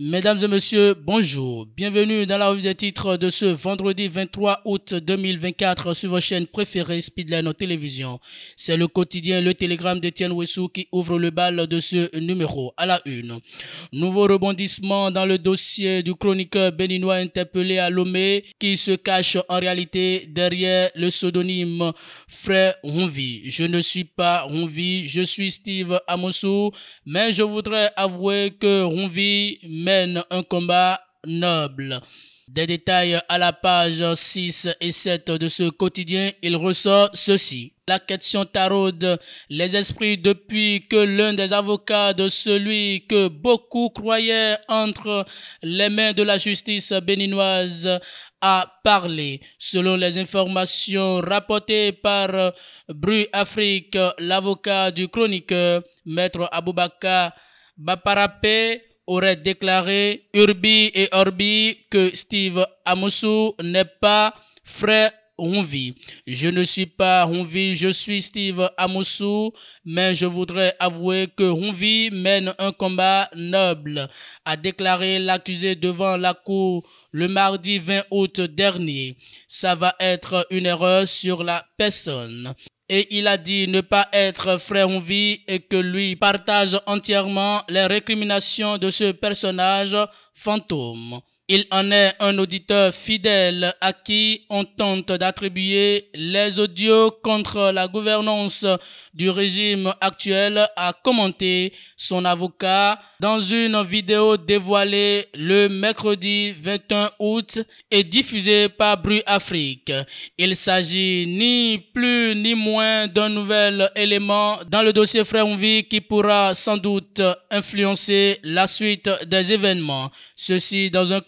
Mesdames et messieurs, bonjour. Bienvenue dans la revue des titres de ce vendredi 23 août 2024 sur vos chaînes préférées Speedline Télévision. C'est le quotidien Le Télégramme d'Étienne Wessou qui ouvre le bal de ce numéro à la une. Nouveau rebondissement dans le dossier du chroniqueur béninois interpellé à Lomé qui se cache en réalité derrière le pseudonyme Frère Ronvi. Je ne suis pas Ronvi, je suis Steve Amosou, mais je voudrais avouer que Ronvi un combat noble. Des détails à la page 6 et 7 de ce quotidien, il ressort ceci. La question taraude les esprits depuis que l'un des avocats de celui que beaucoup croyaient entre les mains de la justice béninoise a parlé. Selon les informations rapportées par Bru Afrique, l'avocat du chroniqueur, maître Aboubaka Baparapé, aurait déclaré Urbi et Orbi que Steve Amoussou n'est pas frère Honvi. Je ne suis pas Honvi, je suis Steve Amoussou, mais je voudrais avouer que Honvi mène un combat noble, a déclaré l'accusé devant la cour le mardi 20 août dernier. Ça va être une erreur sur la personne. Et il a dit ne pas être frère en vie et que lui partage entièrement les récriminations de ce personnage fantôme. Il en est un auditeur fidèle à qui on tente d'attribuer les audios contre la gouvernance du régime actuel, a commenté son avocat dans une vidéo dévoilée le mercredi 21 août et diffusée par Bru Afrique. Il s'agit ni plus ni moins d'un nouvel élément dans le dossier Onvi qui pourra sans doute influencer la suite des événements. Ceci dans un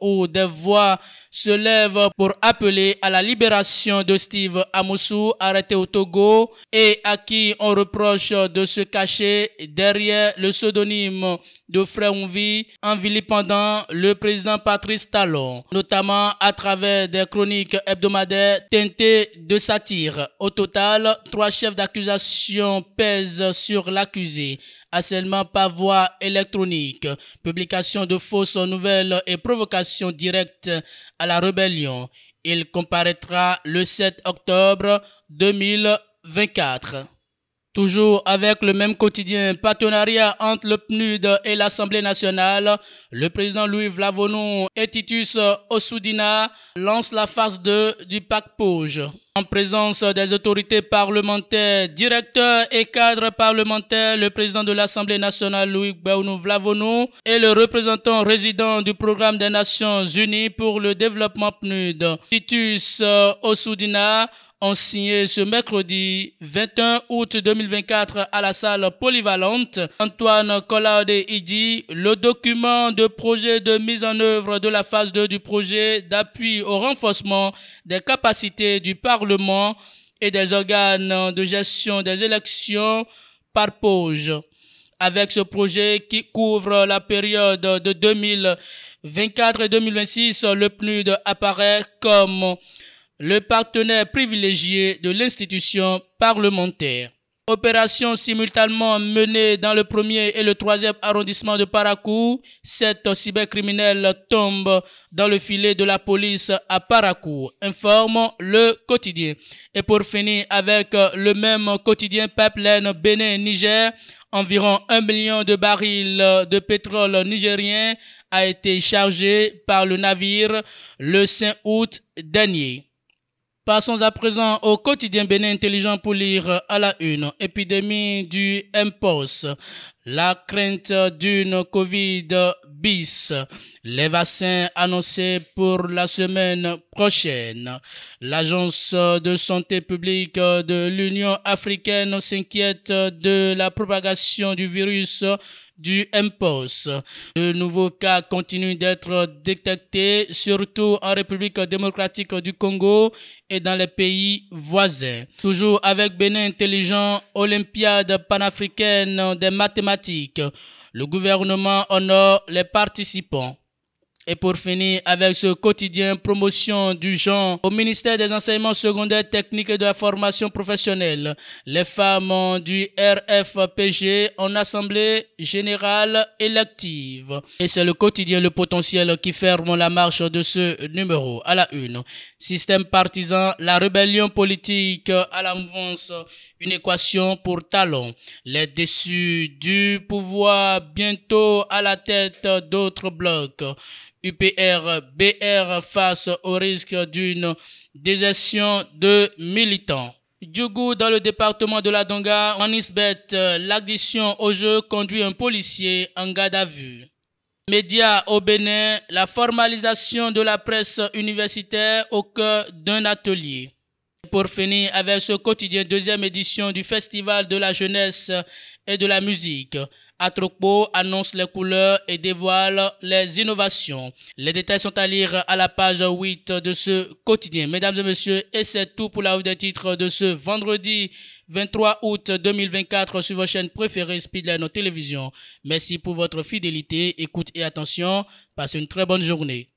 où des voix se lèvent pour appeler à la libération de Steve Amoussou, arrêté au Togo, et à qui on reproche de se cacher derrière le pseudonyme de Onvi en vilipendant le président Patrice Talon, notamment à travers des chroniques hebdomadaires teintées de satire. Au total, trois chefs d'accusation pèsent sur l'accusé. Harcèlement par voie électronique, publication de fausses nouvelles et provocation directe à la rébellion. Il comparaîtra le 7 octobre 2024. Toujours avec le même quotidien, partenariat entre le PNUD et l'Assemblée nationale, le président Louis Vlavonon et Titus Ossoudina lancent la phase 2 du pacte Pauge. En présence des autorités parlementaires, directeurs et cadres parlementaires, le président de l'Assemblée nationale Louis Baounou Vlavono et le représentant résident du programme des Nations Unies pour le développement PNUD, Titus euh, Ossoudina, ont signé ce mercredi 21 août 2024 à la salle polyvalente Antoine Collard Idi le document de projet de mise en œuvre de la phase 2 du projet d'appui au renforcement des capacités du Parlement Parlement et des organes de gestion des élections par pause. Avec ce projet qui couvre la période de 2024 et 2026, le PNUD apparaît comme le partenaire privilégié de l'institution parlementaire. Opération simultanément menée dans le premier et le troisième arrondissement de Parakou, sept cybercriminels tombent dans le filet de la police à Parakou, informe le quotidien. Et pour finir avec le même quotidien Pipeline Bénin-Niger, environ un million de barils de pétrole nigérien a été chargé par le navire le 5 août dernier. Passons à présent au quotidien Bénin Intelligent pour lire à la une. Épidémie du MPOS. La crainte d'une Covid bis, les vaccins annoncés pour la semaine prochaine. L'Agence de santé publique de l'Union africaine s'inquiète de la propagation du virus du MPOS. De nouveaux cas continuent d'être détectés, surtout en République démocratique du Congo et dans les pays voisins. Toujours avec Bénin Intelligent, Olympiade panafricaine des mathématiques le gouvernement honore les participants. Et pour finir avec ce quotidien promotion du genre au ministère des enseignements secondaires techniques et de la formation professionnelle, les femmes du RFPG en assemblée générale élective. Et c'est le quotidien Le Potentiel qui ferme la marche de ce numéro à la une. Système partisan, la rébellion politique à la mouvance, une équation pour talon. Les déçus du pouvoir bientôt à la tête d'autres blocs. UPR-BR face au risque d'une désertion de militants. Djougou, dans le département de la Donga, en Isbeth, l'addition au jeu conduit un policier en garde à vue. Média au Bénin, la formalisation de la presse universitaire au cœur d'un atelier pour finir avec ce quotidien deuxième édition du Festival de la jeunesse et de la musique. Atropo annonce les couleurs et dévoile les innovations. Les détails sont à lire à la page 8 de ce quotidien. Mesdames et messieurs, et c'est tout pour la haute des titres de ce vendredi 23 août 2024 sur vos chaînes préférées Speedline Télévision. Merci pour votre fidélité, écoute et attention. Passez une très bonne journée.